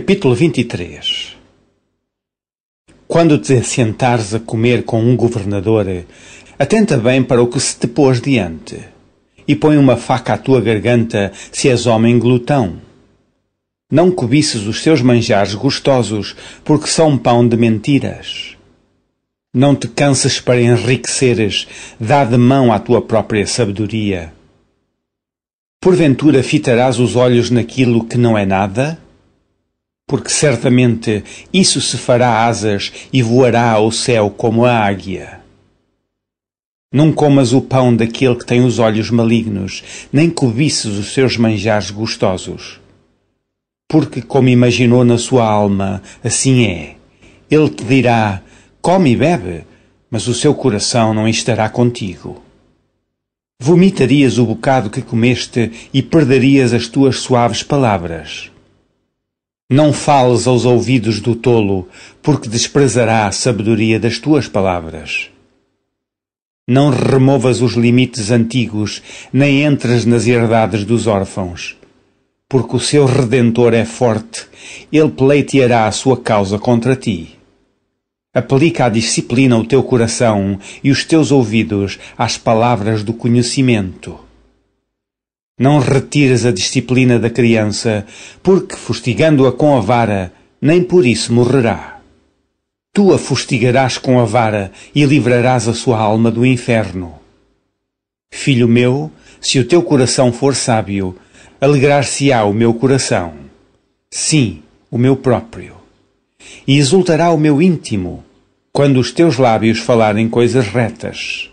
Capítulo 23 Quando te sentares a comer com um governador, atenta bem para o que se te pôs diante, e põe uma faca à tua garganta se és homem glutão. Não cobiças os seus manjares gostosos, porque são pão de mentiras. Não te canses para enriqueceres, dá de mão à tua própria sabedoria. Porventura fitarás os olhos naquilo que não é nada? porque certamente isso se fará asas e voará ao céu como a águia. Não comas o pão daquele que tem os olhos malignos, nem cobices os seus manjares gostosos. Porque, como imaginou na sua alma, assim é. Ele te dirá: come e bebe, mas o seu coração não estará contigo. Vomitarias o bocado que comeste e perderias as tuas suaves palavras. Não fales aos ouvidos do tolo, porque desprezará a sabedoria das tuas palavras. Não removas os limites antigos, nem entres nas herdades dos órfãos, porque o seu redentor é forte, ele pleiteará a sua causa contra ti. Aplica a disciplina o teu coração e os teus ouvidos às palavras do conhecimento. Não retiras a disciplina da criança, porque, fustigando-a com a vara, nem por isso morrerá. Tu a fustigarás com a vara e livrarás a sua alma do inferno. Filho meu, se o teu coração for sábio, alegrar-se-á o meu coração, sim, o meu próprio, e exultará o meu íntimo, quando os teus lábios falarem coisas retas.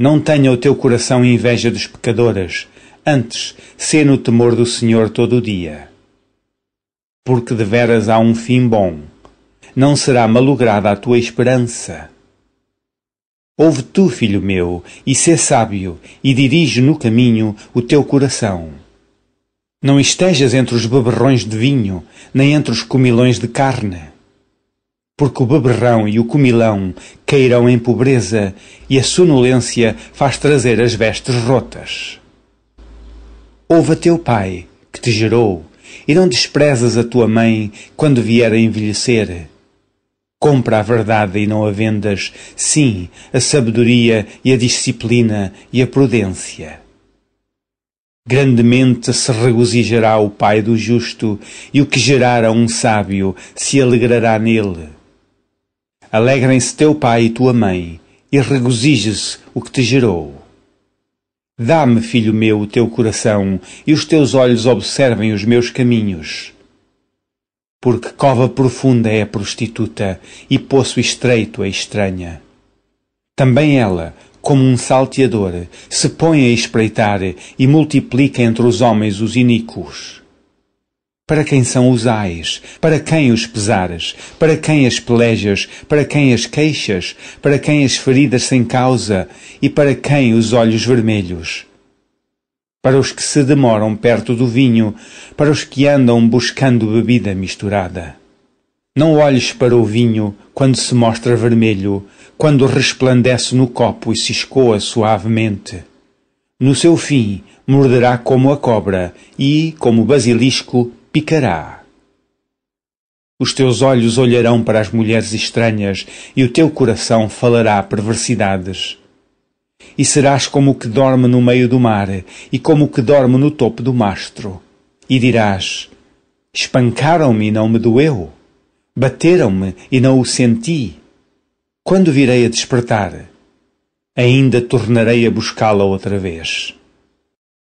Não tenha o teu coração inveja dos pecadores, antes sê no temor do Senhor todo o dia. Porque deveras há um fim bom, não será malograda a tua esperança. Ouve tu, filho meu, e sê sábio, e dirige no caminho o teu coração. Não estejas entre os beberrões de vinho, nem entre os comilões de carne porque o beberrão e o comilão cairão em pobreza e a sonolência faz trazer as vestes rotas. Ouve a teu pai, que te gerou, e não desprezas a tua mãe quando vier a envelhecer. Compra a verdade e não a vendas, sim, a sabedoria e a disciplina e a prudência. Grandemente se regozijará o Pai do justo, e o que gerar a um sábio se alegrará nele. Alegrem-se teu pai e tua mãe, e regozije-se o que te gerou. Dá-me, filho meu, o teu coração, e os teus olhos observem os meus caminhos. Porque cova profunda é a prostituta, e poço estreito a é estranha. Também ela, como um salteador, se põe a espreitar e multiplica entre os homens os iníquos. Para quem são os ais? Para quem os pesares? Para quem as pelejas? Para quem as queixas? Para quem as feridas sem causa? E para quem os olhos vermelhos? Para os que se demoram perto do vinho, para os que andam buscando bebida misturada. Não olhes para o vinho quando se mostra vermelho, quando resplandece no copo e se escoa suavemente. No seu fim, morderá como a cobra e, como o basilisco, ficará. Os teus olhos olharão para as mulheres estranhas e o teu coração falará perversidades. E serás como o que dorme no meio do mar e como o que dorme no topo do mastro. E dirás: Espancaram-me e não me doeu. Bateram-me e não o senti. Quando virei a despertar, ainda tornarei a buscá-la outra vez.